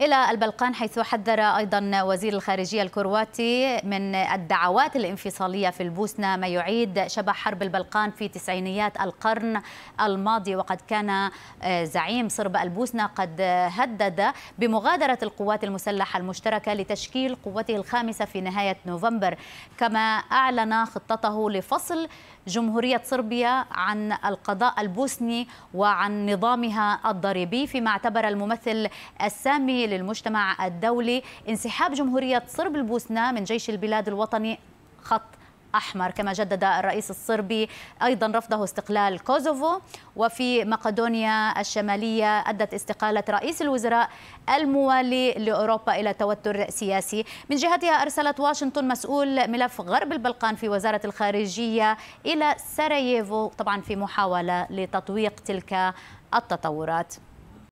إلى البلقان حيث حذر أيضا وزير الخارجية الكرواتي من الدعوات الانفصالية في البوسنة ما يعيد شبح حرب البلقان في تسعينيات القرن الماضي وقد كان آه، زعيم صرب البوسنة قد هدد بمغادرة القوات المسلحة المشتركة لتشكيل قوته الخامسة في نهاية نوفمبر كما أعلن خطته لفصل جمهورية صربيا عن القضاء البوسني وعن نظامها الضريبي فيما اعتبر الممثل السامي للمجتمع الدولي انسحاب جمهورية صرب البوسنة من جيش البلاد الوطني خط أحمر كما جدد الرئيس الصربي أيضا رفضه استقلال كوزوفو وفي مقدونيا الشمالية أدت استقالة رئيس الوزراء الموالي لأوروبا إلى توتر سياسي من جهتها أرسلت واشنطن مسؤول ملف غرب البلقان في وزارة الخارجية إلى سراييفو طبعا في محاولة لتطويق تلك التطورات